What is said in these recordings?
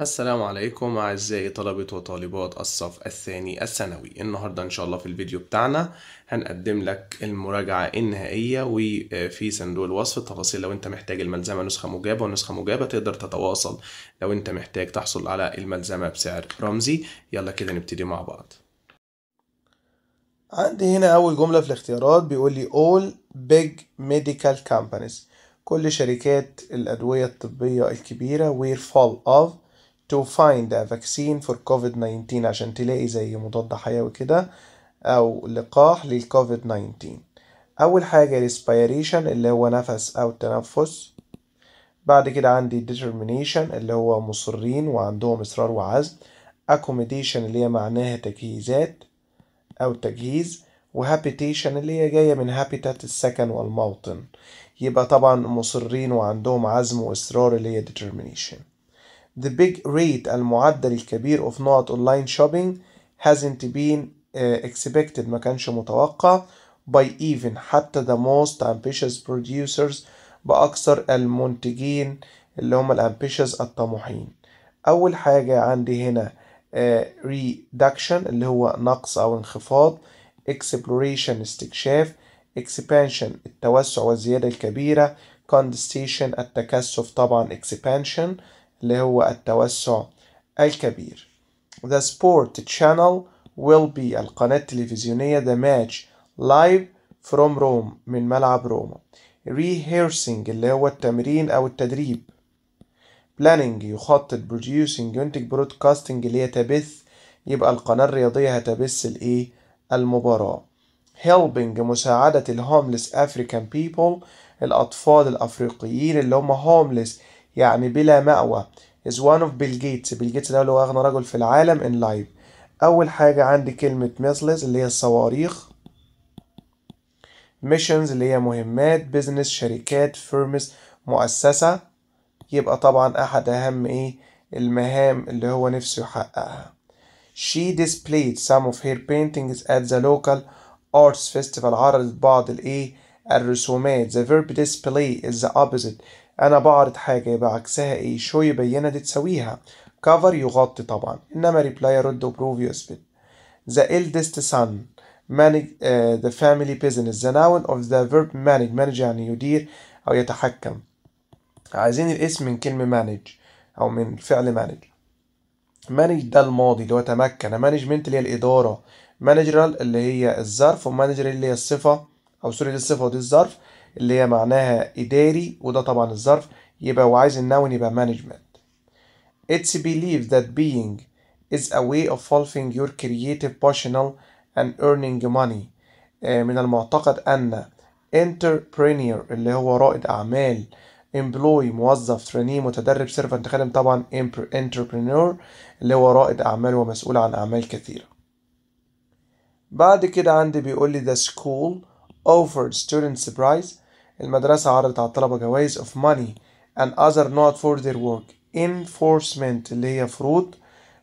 السلام عليكم أعزائي طلبة وطالبات الصف الثاني الثانوي النهاردة إن شاء الله في الفيديو بتاعنا هنقدم لك المراجعة النهائية وفي صندوق الوصف التفاصيل لو أنت محتاج الملزمة نسخة مجابة ونسخة مجابة تقدر تتواصل لو أنت محتاج تحصل على الملزمة بسعر رمزي يلا كده نبتدي مع بعض عندي هنا أول جملة في الاختيارات بيقول لي all big medical companies كل شركات الأدوية الطبية الكبيرة were full of to find a vaccine for COVID-19 عشان تلاقي زي مضاد حيوي كده أو لقاح للكوفيد 19 أول حاجة respiration اللي هو نفس أو تنفس بعد كده عندي determination اللي هو مصرين وعندهم إصرار وعزم accommodation اللي هي معناها تجهيزات أو تجهيز وهابيتيشن اللي هي جاية من هابيتات السكن والموطن يبقى طبعا مصرين وعندهم عزم وإصرار اللي هي determination The big rate المعدل الكبير of not online shopping hasn't been uh, expected ما كانش متوقع by even حتى the most ambitious producers بأكثر المنتجين اللي هم الامبيشز الطموحين أول حاجة عندي هنا uh, reduction اللي هو نقص أو انخفاض exploration استكشاف expansion التوسع والزيادة الكبيرة condensation التكثف طبعا expansion اللي هو التوسع الكبير The sport channel will be القناة التلفزيونية The match live from Rome من ملعب روما rehearsing اللي هو التمرين أو التدريب planning يخطط producing ينتج broadcasting اللي هي تبث يبقى القناة الرياضية هتبث الإيه المباراة helping مساعدة الهوملس African people الأطفال الأفريقيين اللي هم homeless يعني بلا مأوى is one of Bill Gates Bill Gates ده اللي هو أغنى رجل في العالم in life أول حاجة عندي كلمة missiles اللي هي الصواريخ missions اللي هي مهمات business شركات firms مؤسسة يبقى طبعا أحد أهم إيه المهام اللي هو نفسه يحققها She displayed some of her paintings at the local arts festival عرضت بعض الايه الرسومات the verb display is the opposite أنا بعرض حاجة يبقى عكسها إيه شو يبينها دي تساويها كفر يغطي طبعا إنما ريبلاي يرد وبروف يثبت the eldest son manage uh, the family business the noun of the verb manage manage يعني يدير أو يتحكم عايزين الاسم من كلمة manage أو من فعل manage manage ده الماضي اللي هو تمكن management اللي هي الإدارة managerial اللي هي الظرف ومانجر اللي هي الصفة أو سوري دي الصفة ودي الظرف اللي هي معناها إداري وده طبعا الظرف يبقى وعايز النون يبقى management It's believed that being is a way of fulfilling your creative passion and earning money آه، من المعتقد أن entrepreneur اللي هو رائد أعمال employee موظف trainee متدرب سيرفنت خادم طبعا entrepreneur اللي هو رائد أعمال ومسؤول عن أعمال كثيرة بعد كده عندي بيقول لي the school offered students prize المدرسة عرضت على الطلبة جوائز of money and other not for their work enforcement اللي هي فروض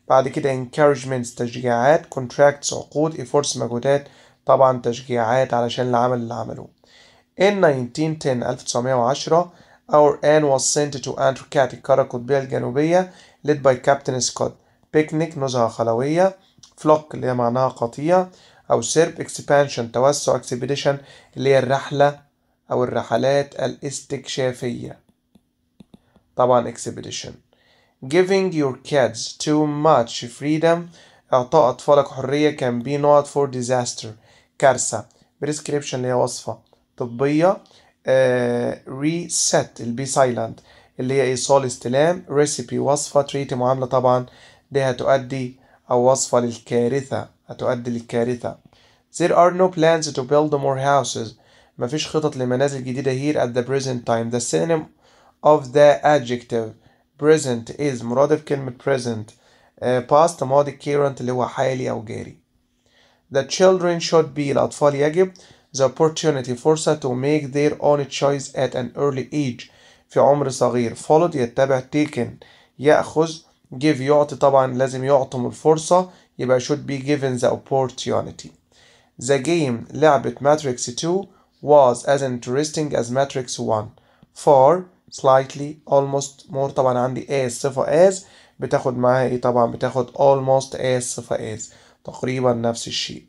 بعد كده encouragements تشجيعات contracts عقود efforts مجهودات طبعا تشجيعات علشان العمل اللي عملوه In 1910 1910 our Anne was sent to Antarctica القارة القطبية الجنوبية led by Captain Scott picnic نزهة خلوية flock اللي هي معناها قطيع أو سيرب اكسبانشن توسع اكسبيديشن اللي هي الرحلة أو الرحلات الاستكشافية طبعا اكسبيديشن giving your kids too much freedom إعطاء أطفالك حرية can be not for disaster كارثة prescription اللي هي وصفة طبية آه reset البي سايلنت اللي هي إيصال استلام recipe وصفة treat معاملة طبعا دي هتؤدي أو وصفة للكارثة هتؤدي للكارثة There are no plans to build more houses مفيش خطط لمنازل جديدة here at the present time The synonym of the adjective present is مرادف كلمة present uh, past ماضي current اللي هو حالي أو جاري The children should be الأطفال يجب the opportunity فرصة to make their own choice at an early age في عمر صغير followed يتبع taken يأخذ give يعطي طبعا لازم يعطم الفرصة يبقى should be given the opportunity The game لعبة Matrix 2 was as interesting as Matrix 1 for slightly almost more طبعا عندي as صفة as بتاخد معاها ايه طبعا بتاخد almost as صفة as تقريبا نفس الشيء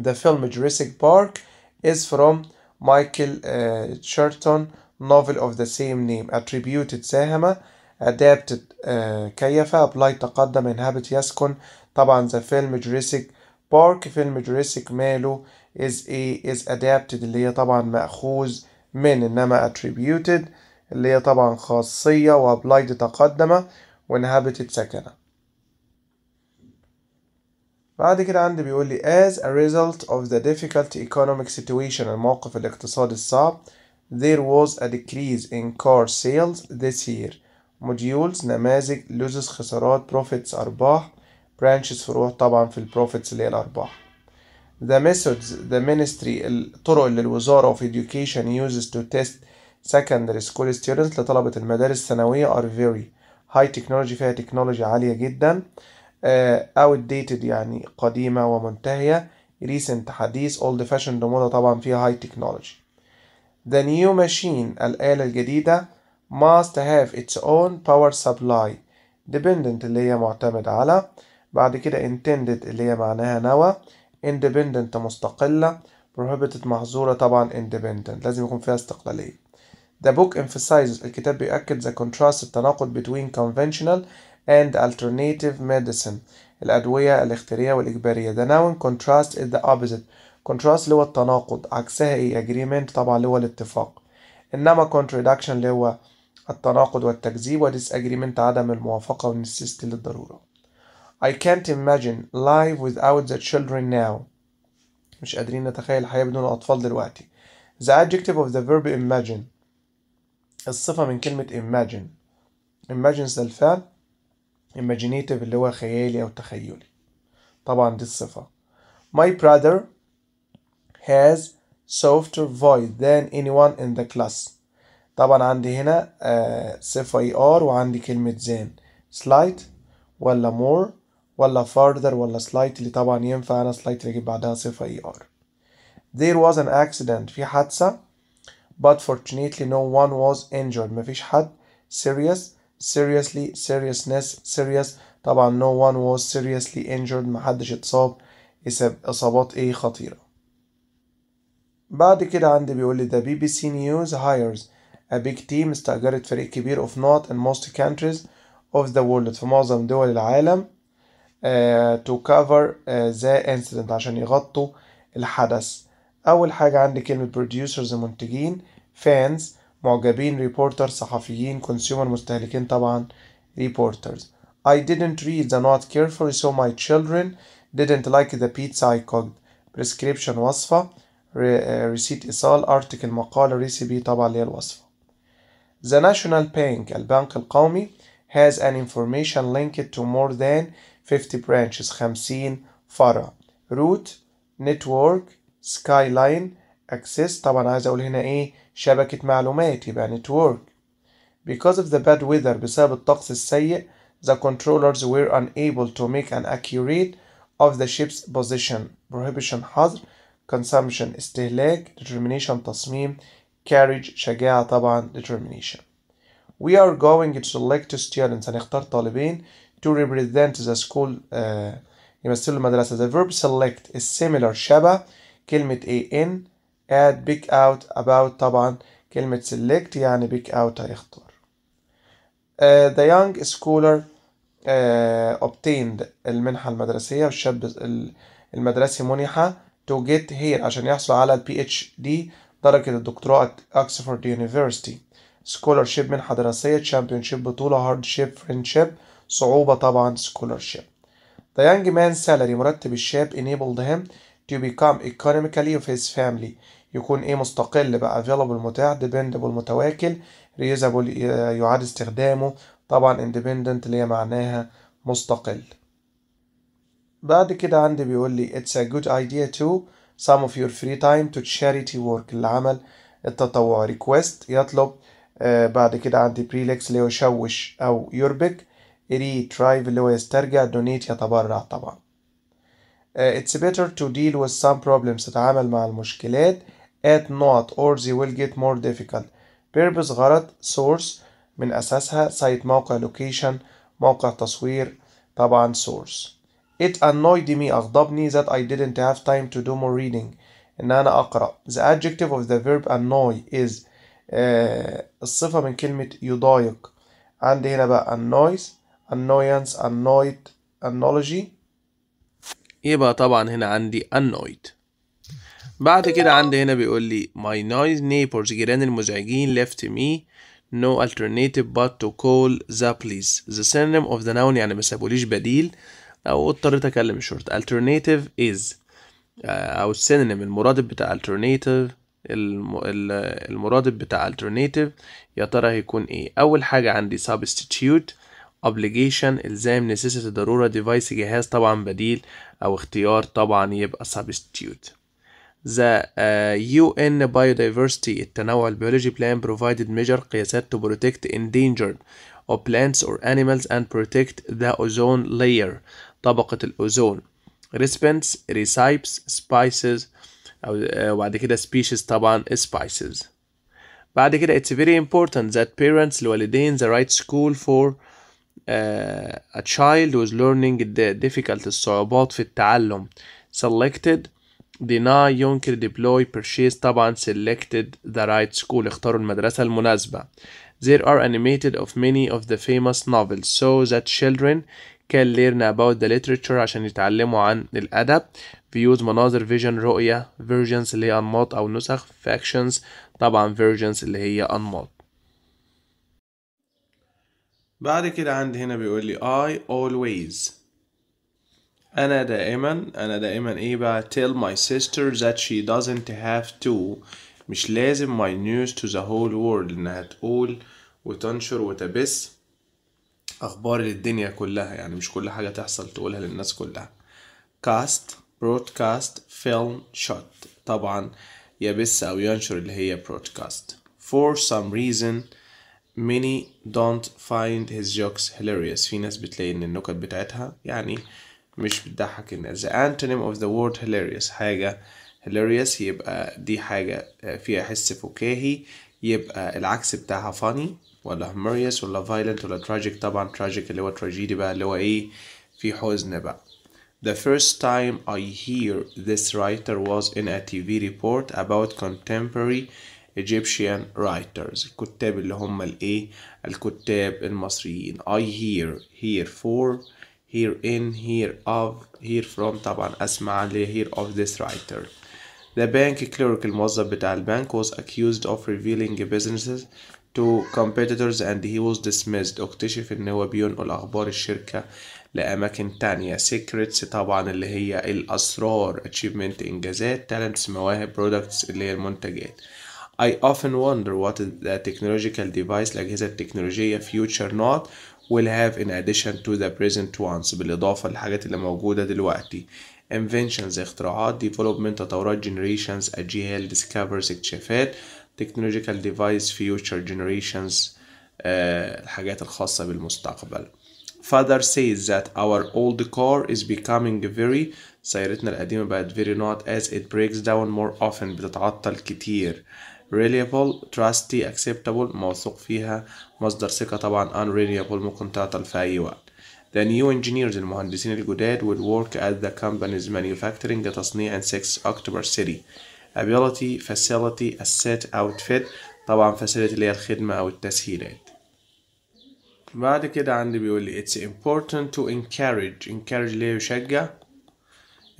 The film Jurassic Park is from Michael uh, Churton novel of the same name attributed ساهم adapted uh, كيف applied تقدم inhabit يسكن طبعا ذا فيلم جوريسيك بارك فيلم جوريسيك ماله is ايه is adapted اللي هي طبعا مأخوذ من انما attributed اللي هي طبعا خاصية وابلايد تقدمة وانهابتد سكنة بعد كده عندي بيقول لي as a result of the difficult economic situation الموقف الاقتصادي الصعب there was a decrease in car sales this year modules نماذج loses خسارات profits أرباح branches فروع طبعا في البروفيتس اللي هي الأرباح The methods the ministry الطرق اللي الوزارة of education uses to test secondary school students لطلبة المدارس الثانوية are very high technology فيها تكنولوجيا عالية جدا uh, outdated يعني قديمة ومنتهية recent حديث old fashioned موضة طبعا فيها high technology The new machine الآلة الجديدة must have its own power supply dependent اللي هي معتمد على بعد كده intended اللي هي معناها نوى independent مستقلة prohibited محظورة طبعا independent لازم يكون فيها استقلالية The book emphasizes الكتاب بيأكد the contrast التناقض between conventional and alternative medicine الأدوية الاختيارية والإجبارية The noun contrast is the opposite contrast اللي هو التناقض عكسها ايه agreement طبعا اللي هو الاتفاق إنما contradiction اللي هو التناقض والتكذيب و disagreement عدم الموافقة necessity للضرورة I can't imagine life without the children now مش قادرين نتخيل حياة بدون أطفال دلوقتي The adjective of the verb imagine الصفة من كلمة imagine imagine ده الفعل imaginative اللي هو خيالي أو تخيلي طبعا دي الصفة My brother has softer voice than anyone in the class طبعا عندي هنا صفة ER وعندي كلمة than slight ولا more ولا further ولا slightly طبعا ينفع أنا slightly أجيب بعدها صفة er There was an accident في حادثة but fortunately no one was injured مفيش حد serious seriously seriousness serious طبعا no one was seriously injured محدش اتصاب إصابات إيه خطيرة بعد كده عندي بيقول لي the BBC News hires a big team استأجرت فريق كبير of not in most countries of the world في معظم دول العالم Uh, to cover uh, the incident عشان يغطوا الحدث أول حاجة عندي كلمة producers المنتجين, fans معجبين reporters صحفيين consumer مستهلكين طبعا reporters I didn't read the note carefully so my children didn't like the pizza I cooked prescription وصفة uh, receipt إيصال article مقالة recipe طبعا اللي هي الوصفة The National Bank البنك القومي has an information linked to more than 50 branches 50 فرع root network skyline access طبعا عايز اقول هنا ايه شبكة معلومات يبقى network because of the bad weather بسبب الطقس السيء the controllers were unable to make an accurate of the ship's position prohibition حظر consumption استهلاك determination تصميم carriage شجاعة طبعا determination we are going to select students هنختار طالبين to represent the school uh, يمثلوا المدرسة the verb select is similar شبه كلمة a in add pick out about طبعا كلمة select يعني pick out هيختار uh, the young scholar uh, obtained المنحة المدرسية والشاب المدرسي منحة to get here عشان يحصل على ال PhD درجة الدكتوراه at Oxford University scholarship منحة دراسية championship بطولة hardship friendship صعوبة طبعا scholarship The young man's salary مرتب الشاب enabled him to become economically of his family يكون ايه مستقل بقى available متاح dependable متواكل reusable يعاد استخدامه طبعا independent اللي هي معناها مستقل بعد كده عندي بيقول لي it's a good idea to some of your free time to charity work العمل التطوع request يطلب آه بعد كده عندي prelex اللي هو شوش أو يربك retrieve اللي هو يسترجع donate يتبرع طبعا it's better to deal with some problems تتعامل مع المشكلات at not or they will get more difficult purpose غرض source من أساسها site موقع location موقع تصوير طبعا source it annoyed me أغضبني that I didn't have time to do more reading إن أنا أقرأ the adjective of the verb annoy is uh, الصفة من كلمة يضايق عندي هنا بقى annoys annoyance annoyed analogy يبقى طبعا هنا عندي annoyed بعد كده عندي هنا بيقول لي my noise neighbors جيران المزعجين left me no alternative but to call the police the synonym of the noun يعني ما سابوليش بديل او اضطريت اكلم الشرطة alternative is او synonym المرادف بتاع alternative المرادف بتاع alternative يا ترى هيكون ايه اول حاجة عندي substitute obligation الزام necessity ضرورة device جهاز طبعا بديل او اختيار طبعا يبقى substitute The uh, UN Biodiversity التنوع البيولوجي plan provided measure قياسات to protect endangered or plants or animals and protect the ozone layer طبقة الأوزون Respense, recipes spices أو وبعد كده species طبعا spices بعد كده it's very important that parents الوالدين the right school for a child who is learning the difficult الصعوبات في التعلم selected deny ينكر deploy purchase طبعا selected the right school اختاروا المدرسة المناسبة there are animated of many of the famous novels so that children can learn about the literature عشان يتعلموا عن الأدب views مناظر vision رؤية versions اللي هي أنماط أو نسخ factions طبعا versions اللي هي أنماط بعد كده عندي هنا بيقول لي I always أنا دائما أنا دائما إيه بقى tell my sister that she doesn't have to مش لازم my news to the whole world إنها تقول وتنشر وتبث أخبار للدنيا كلها يعني مش كل حاجة تحصل تقولها للناس كلها cast broadcast film shot طبعا يبث أو ينشر اللي هي broadcast for some reason many don't find his jokes hilarious في ناس بتلاقي ان النكت بتاعتها يعني مش بتضحك الناس the antonym of the word hilarious حاجة hilarious يبقى دي حاجة فيها حس فكاهي يبقى العكس بتاعها funny ولا humorous ولا violent ولا tragic طبعا tragic اللي هو tragedy بقى اللي هو ايه في حزن بقى The first time I hear this writer was in a TV report about contemporary Egyptian writers الكتاب اللي هم الايه الكتاب المصريين I hear hear for hear in hear of hear from طبعا اسمع لي hear of this writer The bank clerk الموظف بتاع البنك was accused of revealing businesses to competitors and he was dismissed اكتشف ان هو بينقل اخبار الشركة لأماكن تانية secrets طبعا اللي هي الأسرار achievement إنجازات talents مواهب products اللي هي المنتجات I often wonder what the technological device like technology, a future not will have in addition to the present ones بالإضافة للحاجات اللي موجودة دلوقتي inventions اختراعات development تطورات generations أجيال discovers اكتشافات technological device future generations uh, الحاجات الخاصة بالمستقبل Father says that our old car is becoming very سيارتنا القديمة بقت very not as it breaks down more often بتتعطل كتير reliable trusty acceptable موثوق فيها مصدر ثقة طبعا unreliable ممكن تعطل في أي وقت The new engineers المهندسين الجداد will work at the company's manufacturing تصنيع in 6 October City ability facility asset outfit طبعا facility اللي هي الخدمة أو التسهيلات بعد كده عندي بيقول لي it's important to encourage encourage ليه يشجع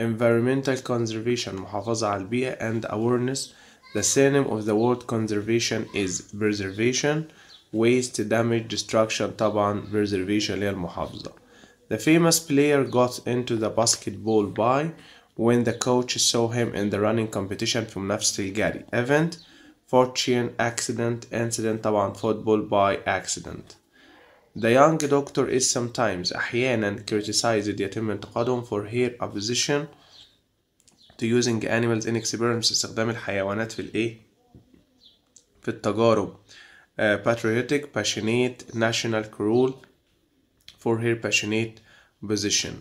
environmental conservation محافظة على البيئة and awareness The synonym of the word conservation is preservation waste damage destruction Taban preservation اللي هي The famous player got into the basketball by when the coach saw him in the running competition from منافسة الجري event fortune accident incident Taban football by accident The young doctor is sometimes أحيانا criticized يتم انتقادهم for her opposition to using animals in experiments استخدام الحيوانات في الايه في التجارب uh, patriotic passionate national cruel for her passionate position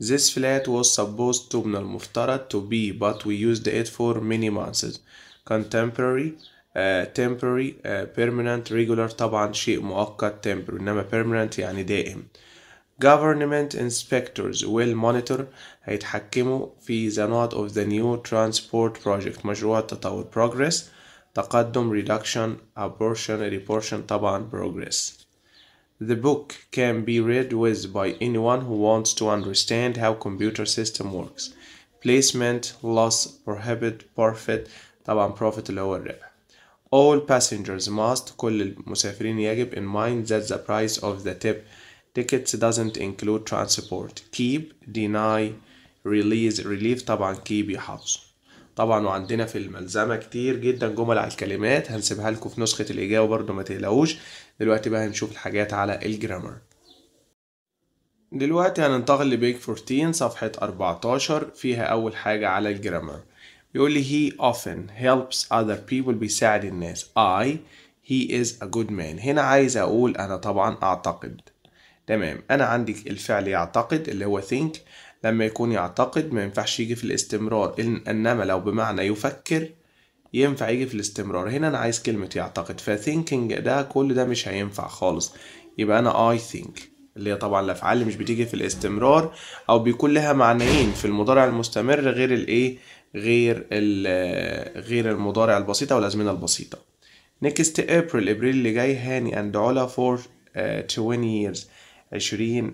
This flat was supposed to من المفترض to be but we used it for many months contemporary uh, temporary uh, permanent regular طبعا شيء مؤقت temporary إنما permanent يعني دائم Government inspectors will monitor هيتحكموا في the nod of the new transport project مشروع التطور progress تقدم reduction abortion reportion طبعا progress The book can be read with by anyone who wants to understand how computer system works. Placement, loss, prohibit, profit طبعا profit اللي هو All passengers must كل المسافرين يجب in mind that the price of the tip tickets doesn't include transport keep deny release relief طبعا keep يحفظ طبعا وعندنا في الملزمة كتير جدا جمل على الكلمات هنسيبها لكم في نسخة الإجابة برضو ما تقلقوش دلوقتي بقى هنشوف الحاجات على الجرامر دلوقتي هننتقل لبيج 14 صفحة 14 فيها أول حاجة على الجرامر بيقول لي he often helps other people بيساعد الناس I he is a good man هنا عايز أقول أنا طبعا أعتقد تمام انا عندي الفعل يعتقد اللي هو think لما يكون يعتقد ما ينفعش يجي في الاستمرار انما لو بمعنى يفكر ينفع يجي في الاستمرار هنا انا عايز كلمة يعتقد فthinking ده كل ده مش هينفع خالص يبقى انا I think اللي هي طبعا الافعال اللي مش بتيجي في الاستمرار او بيكون لها معنيين في المضارع المستمر غير الايه غير غير المضارع البسيطة والازمنة البسيطة next April ابريل اللي جاي هاني اند علا for uh, آه، 20 years عشرين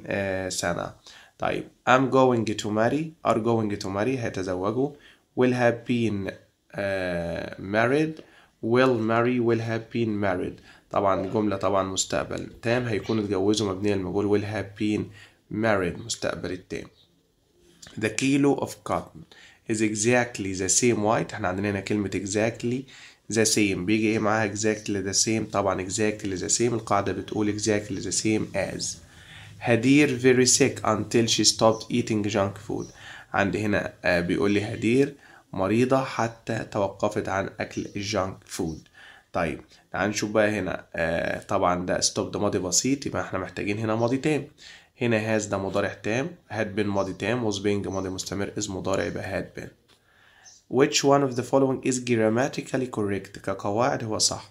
سنة طيب I'm going to marry are going to marry هيتزوجوا will have been uh, married will marry will have been married طبعا جملة طبعا مستقبل تام هيكونوا اتجوزوا مبنية المجهول will have been married مستقبل التام the kilo of cotton is exactly the same white احنا عندنا هنا كلمة exactly the same بيجي ايه معاها exactly the same طبعا exactly the same القاعدة بتقول exactly the same as هدير very sick until she stopped eating junk food عندي هنا آه، بيقول لي هدير مريضة حتى توقفت عن أكل الجانك فود طيب تعال نشوف بقى هنا آه طبعا ده ستوب ده ماضي بسيط يبقى احنا محتاجين هنا ماضي تام هنا هاز ده مضارع تام هاد بين ماضي تام was being ماضي مستمر is مضارع يبقى هاد بين which one of the following is grammatically correct كقواعد هو صح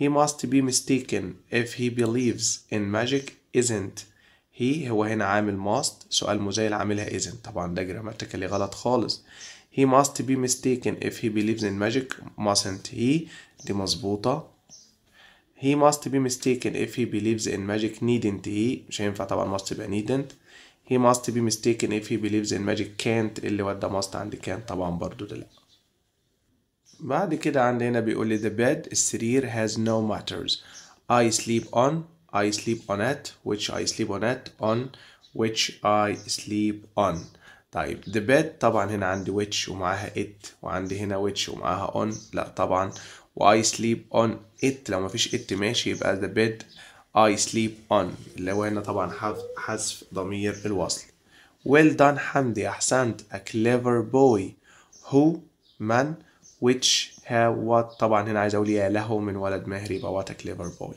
he must be mistaken if he believes in magic isn't هي هو هنا عامل ماست سؤال مزايل عاملها إذن طبعا ده جراماتيكالي غلط خالص he must be mistaken if he believes in magic mustn't he دي مظبوطة he must be mistaken if he believes in magic needn't he مش هينفع طبعا must يبقى needn't he must be mistaken if he believes in magic can't اللي ودى must عند can't طبعا برضو ده لأ بعد كده عندنا بيقول لي the bed السرير has no matters I sleep on I sleep on it which I sleep on it on which I sleep on طيب the bed طبعا هنا عندي which ومعاها it وعندي هنا which ومعاها on لا طبعا و I sleep on it لو مفيش it ماشي يبقى the bed I sleep on اللي هو هنا طبعا حذف ضمير الوصل well done حمدي أحسنت a clever boy who من which have what طبعا هنا عايز أقول يا له من ولد ماهر يبقى what a clever boy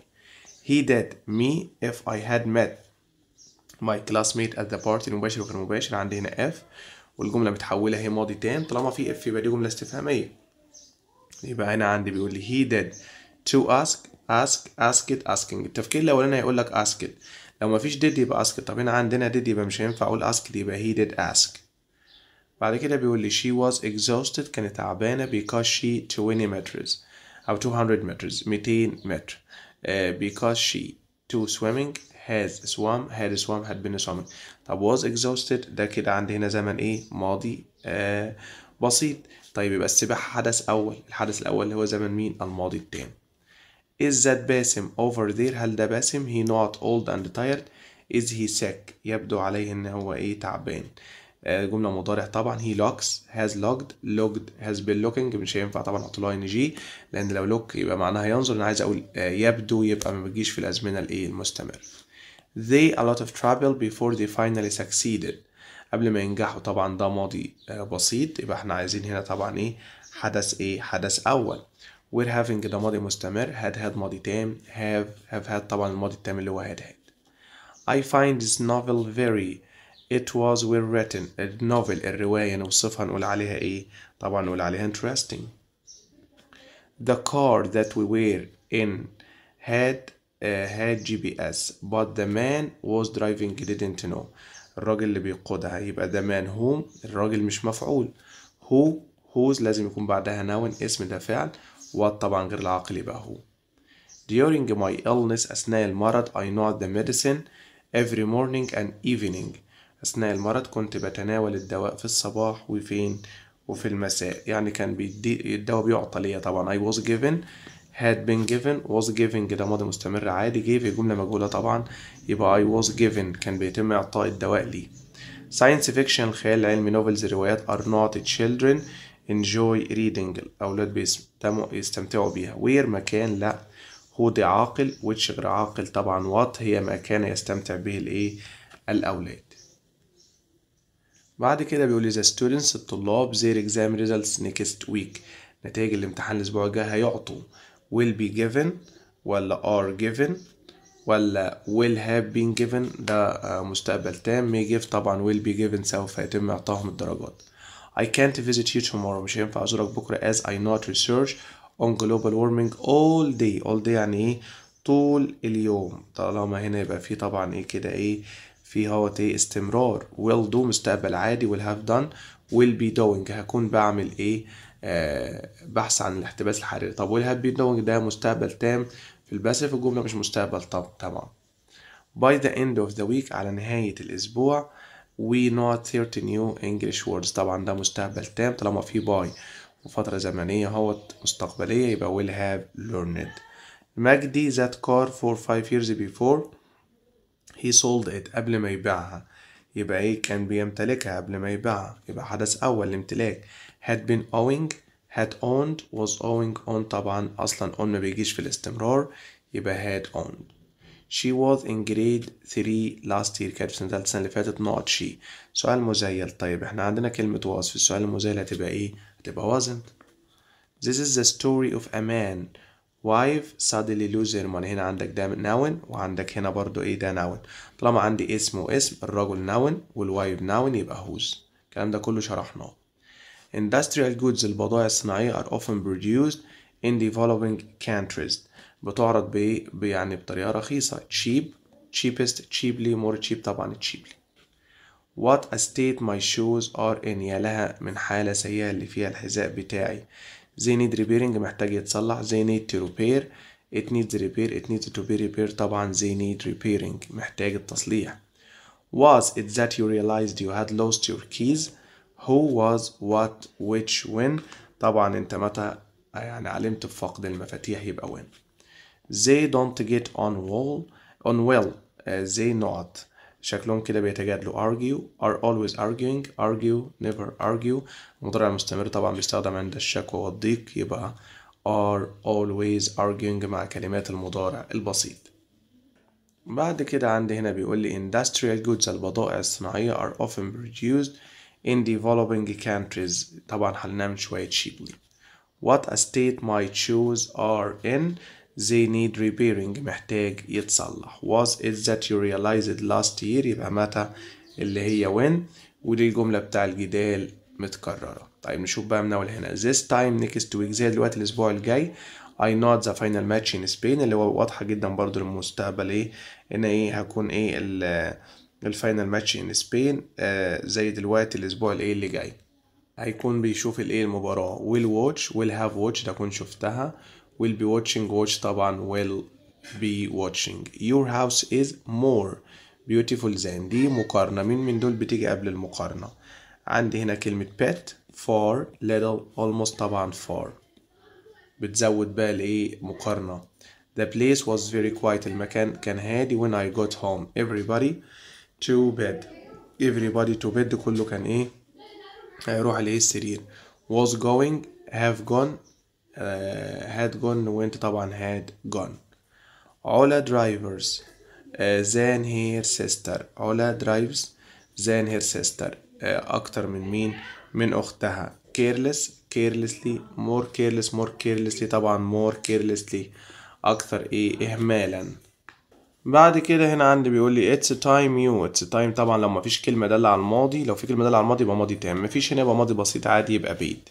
he did me if I had met my classmate at the party المباشر وغير مباشر عندي هنا if والجملة متحولة هي ماضي تام طالما في if يبقى دي جملة استفهامية يبقى هنا عندي بيقول لي he did to ask ask ask it asking التفكير الأولاني هيقول لك ask it لو ما فيش did يبقى ask it طب هنا عندنا did يبقى مش هينفع أقول ask it يبقى he did ask بعد كده بيقول لي she was exhausted كانت تعبانة because she 20 meters أو 200 meters 200 متر Uh, because she to swimming has swam had swam had been swimming طب was exhausted ده كده عندي هنا زمن ايه ماضي آه بسيط طيب يبقى السباحة حدث أول الحدث الأول اللي هو زمن مين الماضي التام is that باسم over there هل ده باسم he not old and tired is he sick يبدو عليه ان هو ايه تعبان آه، جمله مضارع طبعا هي لوكس هاز لوجد لوجد هاز بين لوكينج مش هينفع طبعا احط له ان جي لان لو لوك يبقى معناها ينظر انا عايز اقول آه، يبدو يبقى ما بتجيش في الازمنه الايه المستمر they a lot of trouble before they finally succeeded قبل ما ينجحوا طبعا ده ماضي آه، بسيط يبقى احنا عايزين هنا طبعا ايه حدث ايه حدث اول we're having ده ماضي مستمر had had ماضي تام have have had طبعا الماضي التام اللي هو had had I find this novel very it was well written النوفل الرواية نوصفها نقول عليها ايه طبعا نقول عليها interesting the car that we were in had uh, had GPS but the man was driving didn't know الراجل اللي بيقودها يبقى the man whom الراجل مش مفعول who whose لازم يكون بعدها noun اسم ده فعل what طبعا غير العاقل يبقى هو during my illness أثناء المرض I know the medicine every morning and evening أثناء المرض كنت بتناول الدواء في الصباح وفين وفي المساء يعني كان بيدي الدواء بيعطى ليا طبعا I was given had been given was giving ده ماضي مستمر عادي gave جملة مجهولة طبعا يبقى I was given كان بيتم إعطاء الدواء لي science fiction خيال علمي نوفلز روايات are not children enjoy reading الأولاد بيستمتعوا بيها وير مكان لأ هو دي عاقل ويتش غير عاقل طبعا وات هي مكان يستمتع به الإيه الأولاد بعد كده بيقول إذا students الطلاب زير اكزام results next ويك نتائج الامتحان الأسبوع الجاي هيعطوا will be given ولا are given ولا will have been given ده آه, مستقبل تام may give طبعا will be given سوف يتم إعطائهم الدرجات I can't visit you tomorrow مش هينفع أزورك بكرة as I not research on global warming all day all day يعني إيه طول اليوم طالما هنا يبقى في طبعا إيه كده إيه في هوت ايه استمرار will do مستقبل عادي will have done will be doing هكون بعمل ايه آه بحث عن الاحتباس الحراري طب will have been doing ده مستقبل تام في الباسف الجملة مش مستقبل طب طبعا by the end of the week على نهاية الأسبوع we not 30 new English words طبعا ده مستقبل تام طالما في باي وفترة زمنية هوت مستقبلية يبقى will have learned مجدي that car for 5 years before he sold it قبل ما يبيعها يبقى ايه كان بيمتلكها قبل ما يبيعها يبقى حدث اول الامتلاك had been owing had owned was owing on طبعا اصلا on ما بيجيش في الاستمرار يبقى had owned she was in grade 3 last year كانت في سنة السنة اللي فاتت نقط she سؤال مزيل طيب احنا عندنا كلمة was في السؤال المزيل هتبقى ايه هتبقى wasn't This is the story of a man وايف suddenly lose their money هنا عندك ده ناون وعندك هنا برضو ايه ده ناون طالما عندي اسم واسم الرجل ناون والوايف ناون يبقى هوز الكلام ده كله شرحناه industrial goods البضائع الصناعية are often produced in developing countries بتعرض ب يعني بطريقة رخيصة cheap cheapest cheaply more cheap طبعا cheaply what a state my shoes are in يا لها من حالة سيئة اللي فيها الحذاء بتاعي they need repairing محتاج يتصلح they need to repair it needs repair it needs to be repaired طبعا they need repairing محتاج التصليح was it that you realized you had lost your keys who was what which when طبعا انت متى يعني علمت بفقد المفاتيح يبقى when they don't get on wall on well uh, they not شكلهم كده بيتجادلوا argue are always arguing argue never argue المضارع المستمر طبعا بيستخدم عند الشكوى والضيق يبقى are always arguing مع كلمات المضارع البسيط بعد كده عندي هنا بيقول لي industrial goods البضائع الصناعية are often produced in developing countries طبعا حلناها من شوية cheaply what a state might choose are in they need repairing محتاج يتصلح was it that you realized last year يبقى متى اللي هي when ودي الجملة بتاع الجدال متكررة طيب نشوف بقى من أول هنا this time next week زي دلوقتي الأسبوع الجاي I not the final match in Spain اللي هو واضحة جدا برضو للمستقبل إيه إن إيه هكون إيه الفاينل ماتش إن سبين زي دلوقتي الأسبوع الإيه اللي جاي هيكون بيشوف الإيه المباراة ويل واتش ويل هاف واتش ده كون شفتها will be watching watch taban will be watching your house is more beautiful than دي مقارنة مين من دول بتيجي قبل المقارنة عندي هنا كلمة pet for little almost طبعا for بتزود بقى لإيه مقارنة The place was very quiet المكان كان هادي when I got home everybody to bed everybody to bed كله كان إيه هيروح لإيه السرير was going have gone هاد آه، جون وانت طبعا هاد جون علا درايفرز زان هير سيستر علا درايفز زان هير سيستر آه، اكتر من مين من اختها كيرلس كيرلسلي مور كيرلس مور كيرلسلي طبعا مور كيرلسلي اكتر ايه اهمالا بعد كده هنا عندي بيقول لي اتس تايم يو اتس تايم طبعا لو مفيش كلمه داله على الماضي لو في كلمه داله على الماضي يبقى ماضي تام مفيش هنا يبقى ماضي بسيط عادي يبقى بيت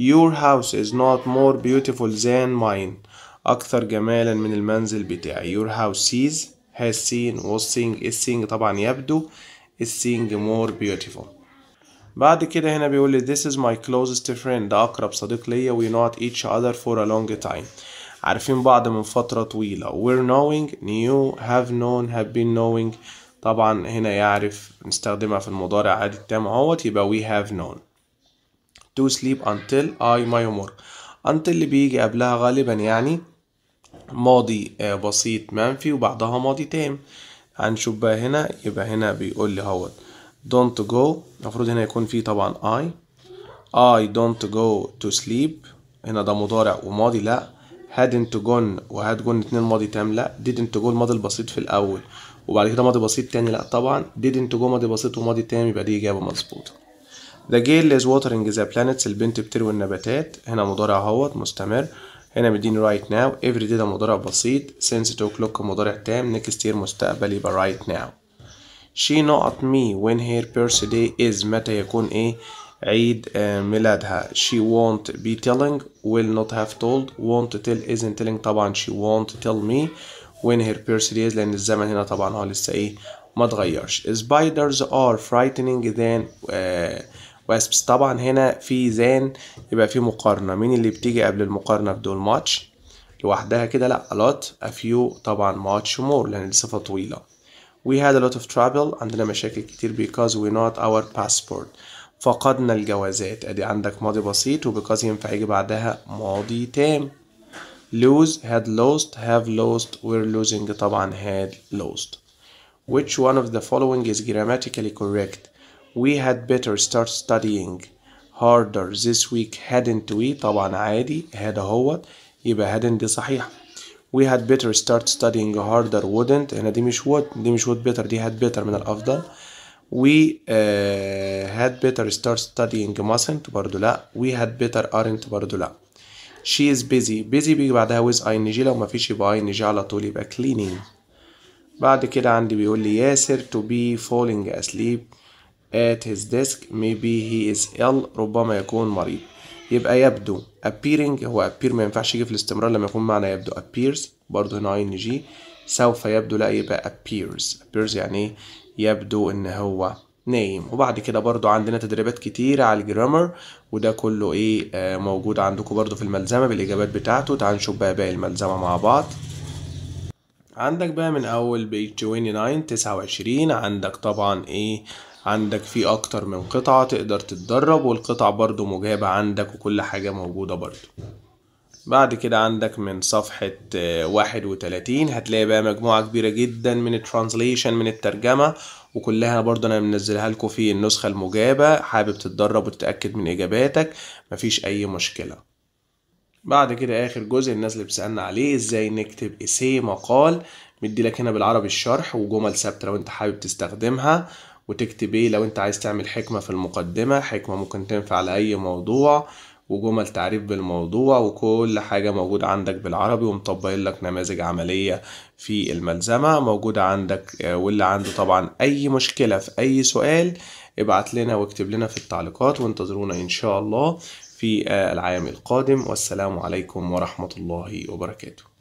Your house is not more beautiful than mine أكثر جمالا من المنزل بتاعي Your house sees has seen was seeing is seeing طبعا يبدو is seeing more beautiful بعد كده هنا بيقول لي this is my closest friend ده أقرب صديق ليا we know each other for a long time عارفين بعض من فترة طويلة we're knowing new have known have been knowing طبعا هنا يعرف نستخدمها في المضارع عادي التام اهوت يبقى we have known to sleep until I my homework until اللي بيجي قبلها غالبا يعني ماضي آه، بسيط منفي وبعدها ماضي تام هنشوف بقى هنا يبقى هنا بيقول لي اهوت don't go المفروض هنا يكون فيه طبعا I I don't go to sleep هنا ده مضارع وماضي لأ hadn't gone وهات gone اتنين ماضي تام لأ didn't go الماضي البسيط في الأول وبعد كده ماضي بسيط تاني لأ طبعا didn't go ماضي بسيط وماضي تام يبقى دي إجابة مظبوطة The girl is watering the planets البنت بتروي النباتات هنا مضارع اهوت مستمر هنا مديني right now every day ده مضارع بسيط since 2 o'clock مضارع تام next year مستقبل يبقى right now she not me when her birthday is متى يكون ايه عيد ميلادها she won't be telling will not have told won't tell isn't telling طبعا she won't tell me when her birthday is لأن الزمن هنا طبعا هو لسه إيه ما اتغيرش spiders are frightening than uh, بس طبعا هنا في زان يبقى في مقارنة مين اللي بتيجي قبل المقارنة بدول ماتش لوحدها كده لا a lot a few طبعا ماتش more لأن الصفة طويلة we had a lot of trouble عندنا مشاكل كتير because we not our passport فقدنا الجوازات ادي عندك ماضي بسيط وبيكاز ينفع يجي بعدها ماضي تام lose had lost have lost were losing طبعا had lost which one of the following is grammatically correct we had better start studying harder this week hadn't we طبعا عادي had اهوت يبقى hadn't دي صحيحة we had better start studying harder wouldn't هنا دي مش would دي مش would better دي had better من الأفضل we uh, had better start studying mustn't برضو لا we had better aren't برضو لا she is busy busy بيجي بعدها with ing لو مفيش يبقى ing على طول يبقى cleaning بعد كده عندي بيقول لي ياسر to be falling asleep at his desk maybe he is ill ربما يكون مريض يبقى يبدو appearing هو appear ما ينفعش يجي في الاستمرار لما يكون معنى يبدو appears برضه هنا ing جي سوف يبدو لا يبقى appears appears يعني إيه؟ يبدو ان هو نايم وبعد كده برضو عندنا تدريبات كتيرة على الجرامر وده كله ايه آه، موجود عندكم برضو في الملزمة بالاجابات بتاعته تعال نشوف بقى باقي الملزمة مع بعض عندك بقى من اول بيج 29 29 عندك طبعا ايه عندك في اكتر من قطعة تقدر تتدرب والقطع برضو مجابة عندك وكل حاجة موجودة برضو بعد كده عندك من صفحة آه، واحد وتلاتين هتلاقي بقى مجموعة كبيرة جدا من الترانزليشن من الترجمة وكلها برضه انا منزلها لكم في النسخة المجابة حابب تتدرب وتتأكد من اجاباتك مفيش اي مشكلة بعد كده اخر جزء الناس اللي بتسألنا عليه ازاي نكتب اسي مقال مدي لك هنا بالعربي الشرح وجمل ثابتة لو انت حابب تستخدمها وتكتب ايه لو انت عايز تعمل حكمة في المقدمة حكمة ممكن تنفع لأي موضوع وجمل تعريف بالموضوع وكل حاجة موجودة عندك بالعربي ومطبقين لك نماذج عملية في الملزمة موجودة عندك آه، واللي عنده طبعا أي مشكلة في أي سؤال ابعت لنا واكتب لنا في التعليقات وانتظرونا إن شاء الله في آه، العام القادم والسلام عليكم ورحمة الله وبركاته